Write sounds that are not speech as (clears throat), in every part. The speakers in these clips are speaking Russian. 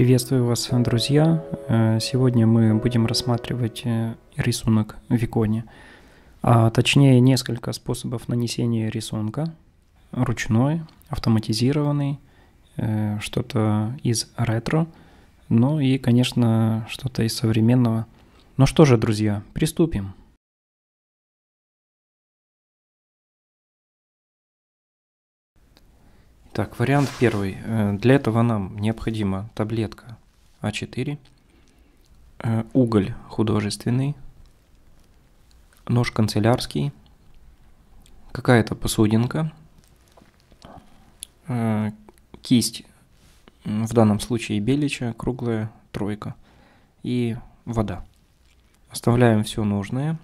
Приветствую вас, друзья! Э, сегодня мы будем рассматривать э, рисунок Викони, а точнее несколько способов нанесения рисунка. Ручной, автоматизированный, э, что-то из ретро, ну и, конечно, что-то из современного. Ну что же, друзья, приступим! Так, вариант первый. Э, для этого нам необходима таблетка А4, э, уголь художественный, нож канцелярский, какая-то посудинка, э, кисть, в данном случае белича, круглая тройка и вода. Оставляем все нужное.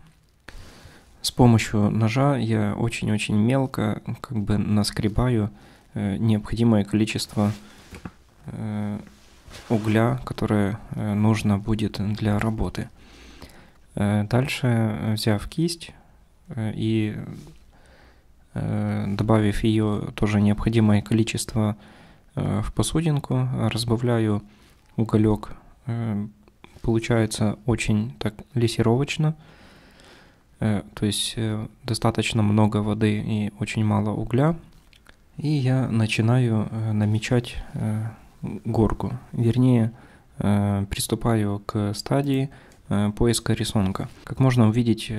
С помощью ножа я очень-очень мелко как бы наскребаю Э, необходимое количество э, угля, которое э, нужно будет для работы. Дальше, взяв кисть и добавив ее тоже необходимое количество в посудинку, разбавляю уголек, получается очень так лессировочно, то есть достаточно много воды и очень мало угля, и я начинаю э, намечать э, горку, вернее, э, приступаю к стадии поиска рисунка. Как можно увидеть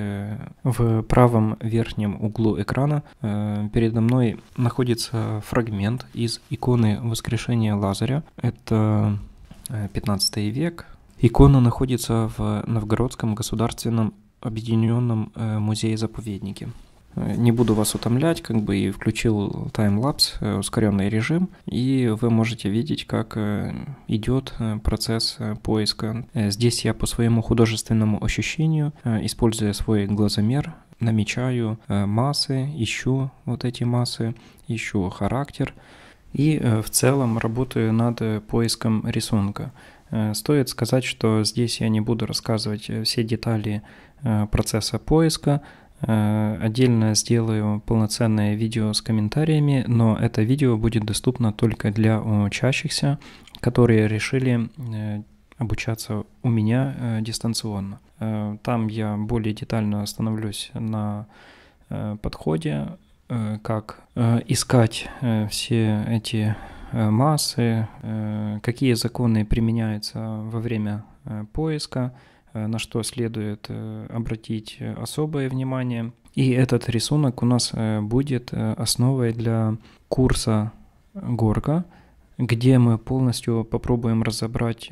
в правом верхнем углу экрана, передо мной находится фрагмент из иконы воскрешения Лазаря. Это 15 век. Икона находится в Новгородском государственном объединенном музее-заповеднике. Не буду вас утомлять, как бы и включил таймлапс, э, ускоренный режим, и вы можете видеть, как э, идет э, процесс поиска. Здесь я по своему художественному ощущению, используя свой глазомер, намечаю массы, ищу вот эти массы, ищу характер и в целом работаю над поиском рисунка. Стоит сказать, что здесь я не буду рассказывать все детали процесса поиска, Э, отдельно сделаю полноценное видео с комментариями, но это видео будет доступно только для учащихся, которые решили э, обучаться у меня э, дистанционно. Там я более детально остановлюсь на подходе, как искать все эти массы, какие законы применяются во время поиска, Э, на что следует э, обратить особое внимание. И этот рисунок у нас э, будет основой для курса горка, где мы полностью попробуем разобрать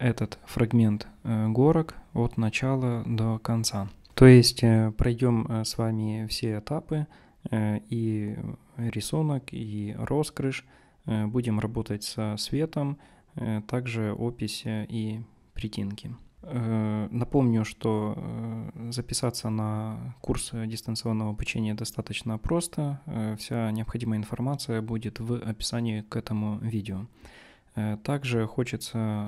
этот фрагмент горок от начала до конца. То есть пройдем с вами все этапы и рисунок, и раскрыш, Будем работать со светом, также описи и притинки. Э, напомню, что э, записаться на курс дистанционного обучения достаточно просто. Э, вся необходимая информация будет в описании к этому видео. Также хочется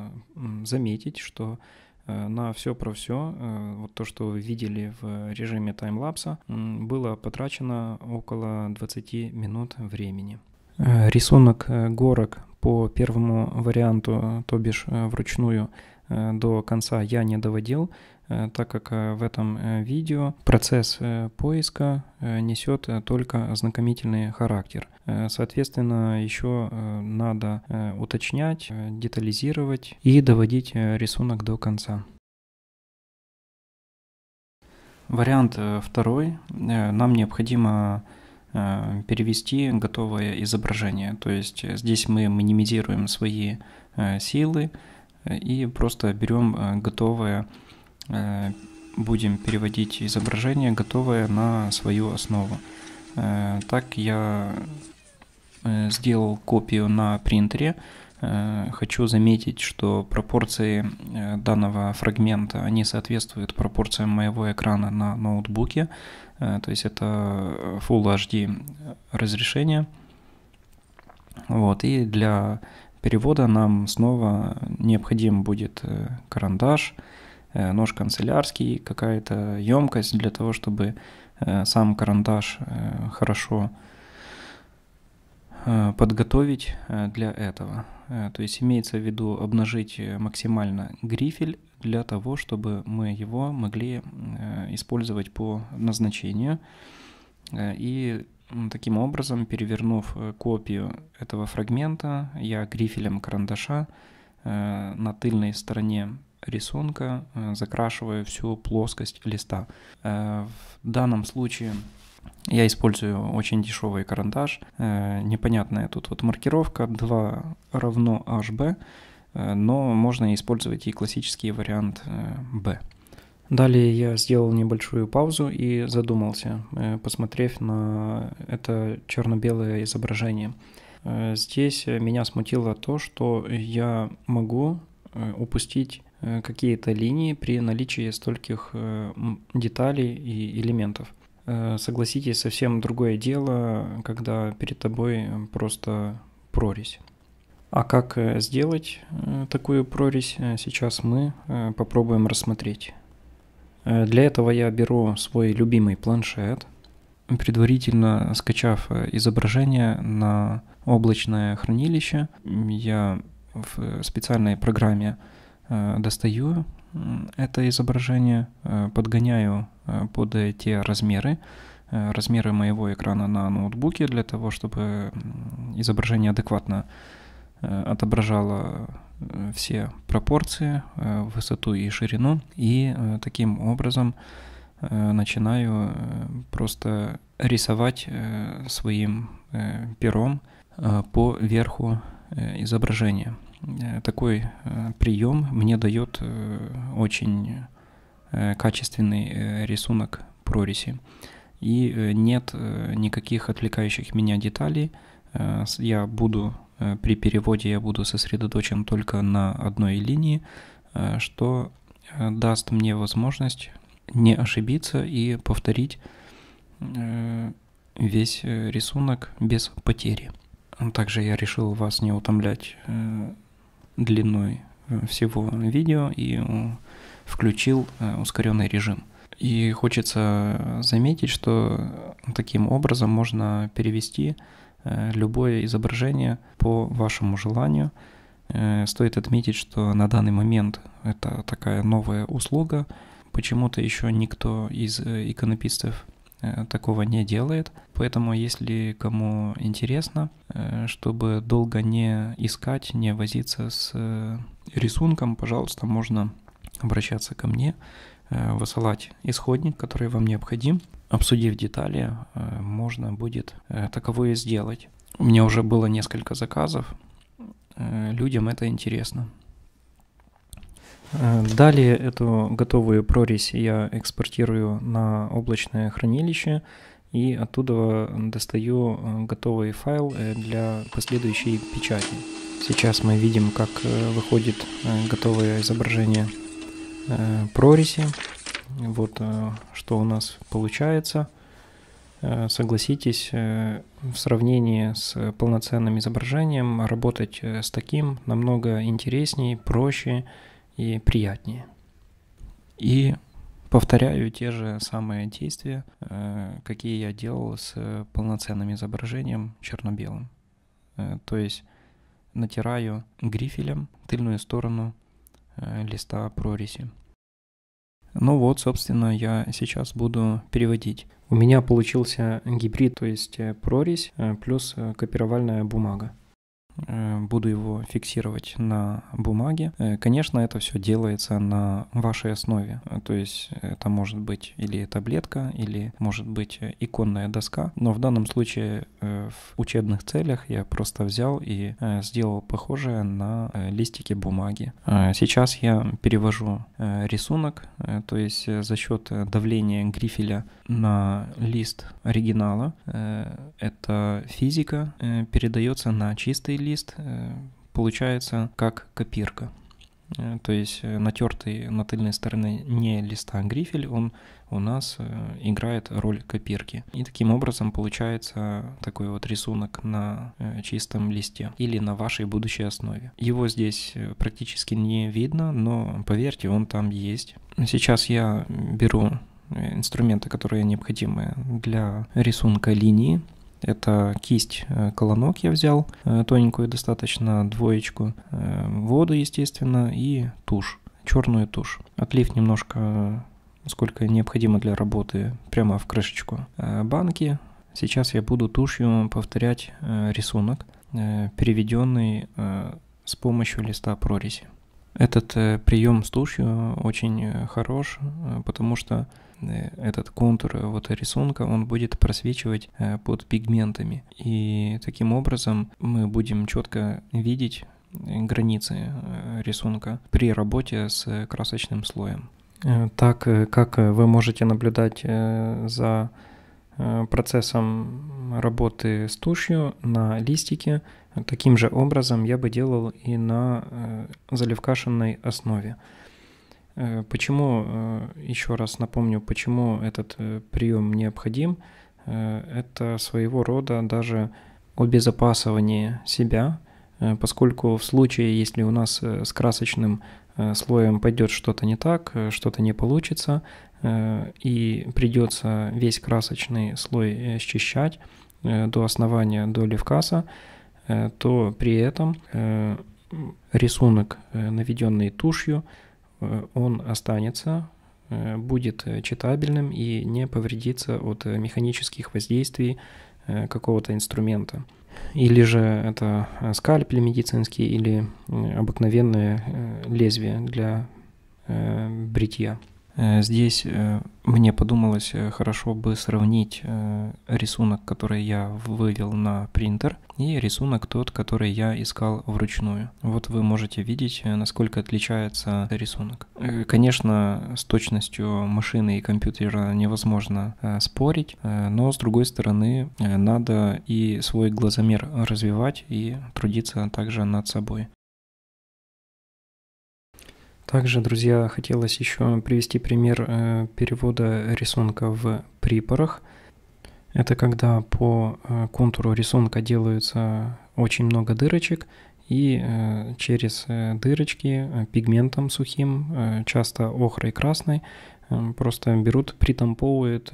заметить, что на все про все, вот то, что вы видели в режиме таймлапса, было потрачено около 20 минут времени. Рисунок горок по первому варианту, то бишь вручную, Э, до конца я не доводил, э, так как э, в этом видео процесс поиска несет только ознакомительный характер. Соответственно, еще надо уточнять, детализировать и доводить рисунок до конца. Вариант второй. Нам необходимо перевести готовое изображение. То есть здесь мы минимизируем свои силы, и просто берем э, готовое, э, будем переводить изображение готовое на свою основу. Э, так я сделал копию на принтере. Хочу заметить, что пропорции данного фрагмента, они соответствуют пропорциям моего экрана на ноутбуке. То есть это Full HD разрешение. Вот, и для перевода нам снова необходим будет э, карандаш, э, нож канцелярский, какая-то емкость для того, чтобы э, сам карандаш хорошо подготовить для этого. То есть имеется в виду обнажить максимально грифель для того, чтобы мы его могли использовать по назначению и ну, таким образом, перевернув э, копию этого фрагмента, я грифелем карандаша э, на тыльной стороне рисунка э, закрашиваю всю плоскость листа. В данном случае я использую очень дешевый карандаш. Непонятная тут вот маркировка 2 равно HB, но можно использовать и классический вариант B. Далее я сделал небольшую паузу и задумался, э, посмотрев на это черно-белое изображение. Э, здесь меня смутило то, что я могу э, упустить какие-то линии при наличии стольких деталей и элементов. Согласитесь, совсем другое дело, когда перед тобой просто прорезь. А как сделать такую прорезь, сейчас мы попробуем рассмотреть. Э, для этого я беру свой любимый планшет, предварительно скачав э, изображение на облачное хранилище, я в специальной программе э, достаю это изображение, подгоняю под те размеры, размеры моего экрана на ноутбуке для того, чтобы изображение адекватно Э, отображала э, все пропорции, э, высоту и ширину. И таким образом начинаю просто рисовать своим пером по верху изображения. Такой прием мне дает очень качественный рисунок прорези. И нет никаких отвлекающих меня деталей. Я буду Э, при переводе я буду сосредоточен только на одной линии, э, что э, даст мне возможность не ошибиться и повторить весь рисунок без потери. Также я решил вас не утомлять длиной всего видео и включил ускоренный режим. И хочется заметить, что таким образом можно перевести Э, любое изображение по вашему желанию. Э, стоит отметить, что на данный момент это такая новая услуга. Почему-то еще никто из э, иконописцев такого не делает. Поэтому, если кому интересно, чтобы долго не искать, не возиться с рисунком, пожалуйста, можно обращаться ко мне, высылать исходник, который вам необходим обсудив детали, э, можно будет э, таковое сделать. У меня уже было несколько заказов, э, людям это интересно. Далее эту готовую прорезь я экспортирую на облачное хранилище и оттуда достаю готовый файл для последующей печати. Сейчас мы видим, как выходит готовое изображение прорези. Вот э, что у нас получается. Э, согласитесь, э, в сравнении с полноценным изображением работать с таким намного интереснее, проще и приятнее. И повторяю те же самые действия, какие я делал с полноценным изображением черно-белым. То есть натираю грифелем тыльную сторону листа прорези. Ну вот, собственно, я сейчас буду переводить. У меня получился гибрид, то есть э, прорезь э, плюс э, копировальная бумага. Э, буду его фиксировать на бумаге. Э, конечно, это все делается на вашей основе, э, то есть это может быть или таблетка, или может быть иконная доска, но в данном случае в учебных целях я просто взял и сделал похожее на листики бумаги. Сейчас я перевожу рисунок, то есть за счет давления грифеля на лист оригинала, это физика передается на чистый лист, лист э, получается как копирка. Э, то есть э, натертый на тыльной стороне не листа а грифель, он у нас играет роль копирки. И таким образом получается такой вот рисунок на чистом листе или на вашей будущей основе. Его здесь практически не видно, но поверьте, он там есть. Сейчас я беру инструменты, которые необходимы для рисунка линии. Это кисть э, колонок я взял, э, тоненькую достаточно, двоечку, э, воду, естественно, и тушь, черную тушь. Отлив немножко, сколько необходимо для работы, прямо в крышечку банки. Сейчас я буду тушью повторять рисунок, переведенный с помощью листа прорези. Этот прием с тушью очень хорош, потому что Э, этот контур э, вот рисунка, он будет просвечивать э, под пигментами. И таким образом мы будем четко видеть границы рисунка при работе с красочным слоем. Так как вы можете наблюдать за процессом работы с тушью на листике, таким же образом я бы делал и на заливкашенной основе. Э, почему, э, еще раз напомню, почему этот э, прием необходим, это своего рода даже обезопасование себя, поскольку в случае, если у нас с красочным слоем пойдет что-то не так, что-то не получится, и придется весь красочный слой счищать до основания, до левкаса, то при этом рисунок, наведенный тушью, Э, он останется, э, будет э, читабельным и не повредится от механических воздействий какого-то инструмента. Или же это скальпель медицинский, или обыкновенное лезвие для бритья. Э, здесь э, мне подумалось, э, хорошо бы сравнить рисунок, который я вывел на принтер, и рисунок тот, который я искал вручную. Вот вы можете видеть, насколько отличается рисунок. Конечно, с точностью машины и компьютера невозможно спорить, но с другой стороны, надо и свой глазомер развивать и трудиться также над собой. Также, друзья, хотелось еще привести пример э, перевода рисунка в припорах. Это когда по э, контуру рисунка делаются очень много дырочек, и э, через дырочки пигментом сухим, часто охрой красной, просто берут, притамповывают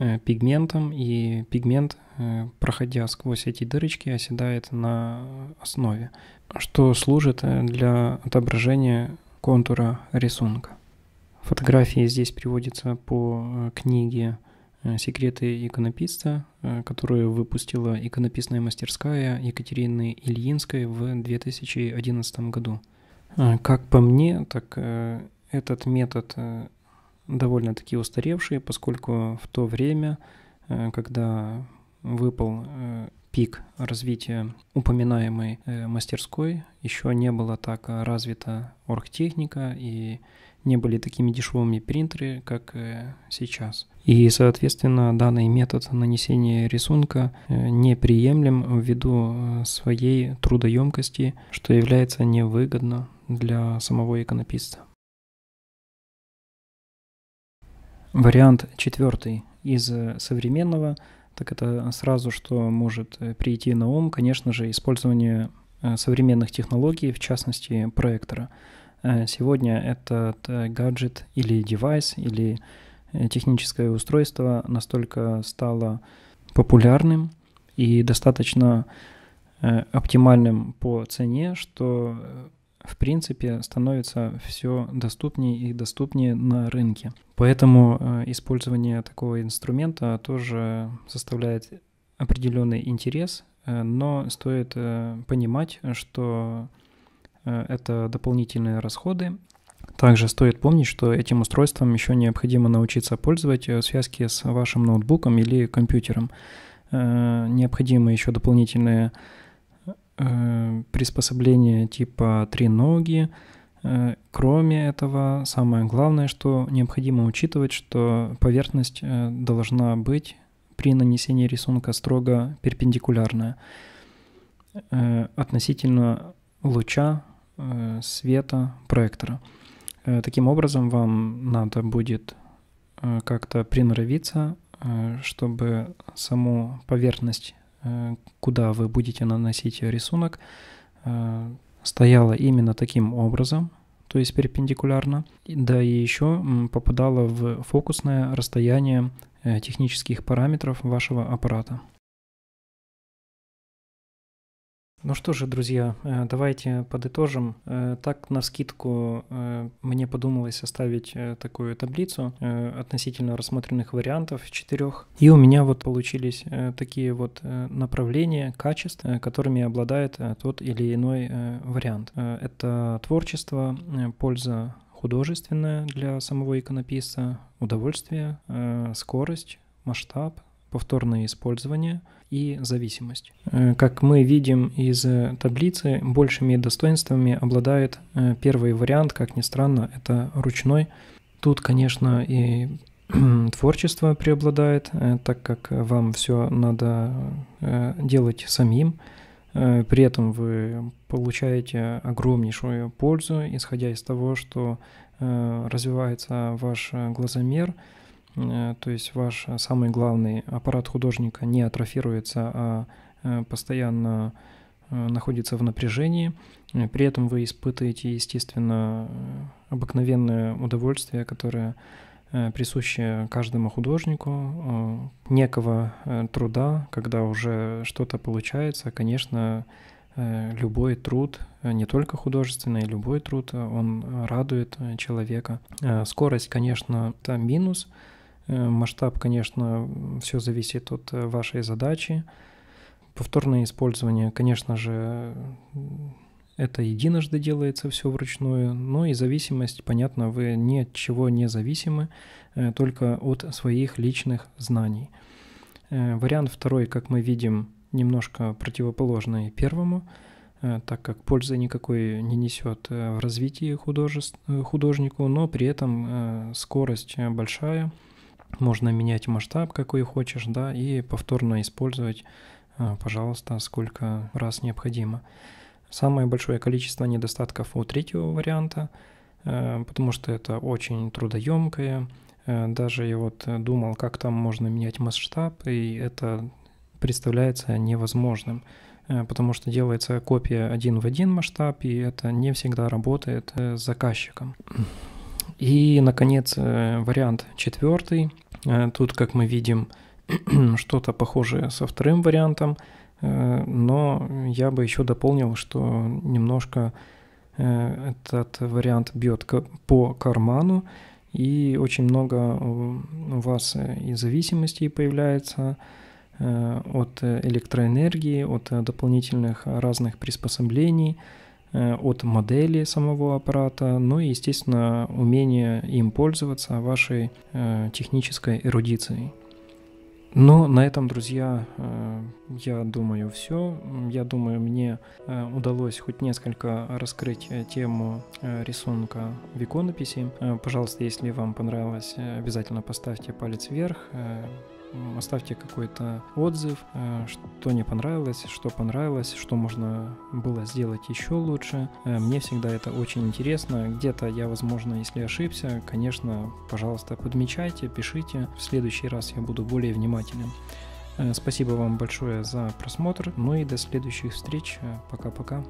Э, пигментом, и пигмент, э, проходя сквозь эти дырочки, оседает на основе, что служит э, для отображения контура рисунка. Фотографии здесь приводятся по книге «Секреты иконописца», которую выпустила иконописная мастерская Екатерины Ильинской в 2011 году. Как по мне, так этот метод довольно-таки устаревшие, поскольку в то время, э, когда выпал э, пик развития упоминаемой э, мастерской, еще не было так развита оргтехника и не были такими дешевыми принтеры, как сейчас. И, соответственно, данный метод нанесения рисунка неприемлем ввиду своей трудоемкости, что является невыгодно для самого иконописца. Вариант четвертый из э, современного, так это сразу, что может э, прийти на ум, конечно же, использование э, современных технологий, в частности, проектора. Сегодня этот гаджет или девайс, или техническое устройство настолько стало популярным и достаточно оптимальным по цене, что в принципе, становится все доступнее и доступнее на рынке. Поэтому э, использование такого инструмента тоже составляет определенный интерес, э, но стоит э, понимать, что это дополнительные расходы. Также стоит помнить, что этим устройством еще необходимо научиться пользоваться в связке с вашим ноутбуком или компьютером. Необходимы еще дополнительные Э, приспособления типа три ноги. Э, кроме этого, самое главное, что необходимо учитывать, что поверхность э, должна быть при нанесении рисунка строго перпендикулярная относительно луча света проектора. Таким образом, вам надо будет как-то приноровиться, чтобы саму поверхность Э, куда вы будете наносить рисунок, э, стояла именно таким образом, то есть перпендикулярно, да и еще попадала в фокусное расстояние э, технических параметров вашего аппарата. Ну что же, друзья, э, давайте подытожим. Э, так, на скидку э, мне подумалось составить такую таблицу относительно рассмотренных вариантов, четырех. И у меня вот получились такие вот направления, качеств, которыми обладает тот или иной вариант. Это творчество, польза художественная для самого иконописца, удовольствие, скорость, масштаб, повторное использование – и зависимость. Э, как мы видим из э, таблицы, большими достоинствами обладает э, первый вариант, как ни странно, это ручной. Тут, конечно, и (clears throat) творчество преобладает, так как вам все надо делать самим. При этом вы получаете огромнейшую пользу, исходя из того, что развивается ваш глазомер – Э, то есть ваш э, самый главный аппарат художника не атрофируется, а э, постоянно находится в напряжении. При этом вы испытываете, естественно, обыкновенное удовольствие, которое присуще каждому художнику, некого труда, когда уже что-то получается. Конечно, любой труд, не только художественный, любой труд, он радует человека. Скорость, конечно, это минус – Э, масштаб, конечно, все зависит от э, вашей задачи. Повторное использование, конечно же, это единожды делается все вручную, но и зависимость, понятно, вы ни от чего не зависимы, э, только от своих личных знаний. Вариант второй, как мы видим, немножко противоположный первому, так как пользы никакой не несет в развитии художеств, художнику, но при этом скорость большая – можно менять масштаб, какой хочешь, да, и повторно использовать, э, пожалуйста, сколько раз необходимо. Самое большое количество недостатков у третьего варианта, э, потому что это очень трудоемкое. Э, даже я вот думал, как там можно менять масштаб, и это представляется невозможным потому что делается копия один в один масштаб, и это не всегда работает с заказчиком. И, наконец, вариант четвертый. Э, тут, как мы видим, (clears throat) что-то похожее со вторым вариантом, э, но я бы еще дополнил, что немножко э, этот вариант бьет по карману, и очень много у вас и зависимостей появляется от электроэнергии, от дополнительных разных приспособлений – Э, от модели самого аппарата, ну и, естественно, умение им пользоваться вашей э, технической эрудицией. Но на этом, друзья, э, я думаю, все. Я думаю, мне э, удалось хоть несколько раскрыть э, тему э, рисунка в иконописи. Пожалуйста, если вам понравилось, обязательно поставьте палец вверх, оставьте какой-то отзыв, что не понравилось, что понравилось, что можно было сделать еще лучше. Мне всегда это очень интересно. Где-то я, возможно, если ошибся, конечно, пожалуйста, подмечайте, пишите. В следующий раз я буду более внимательным. Э, спасибо вам большое за просмотр. Ну и до следующих встреч. Э, пока-пока.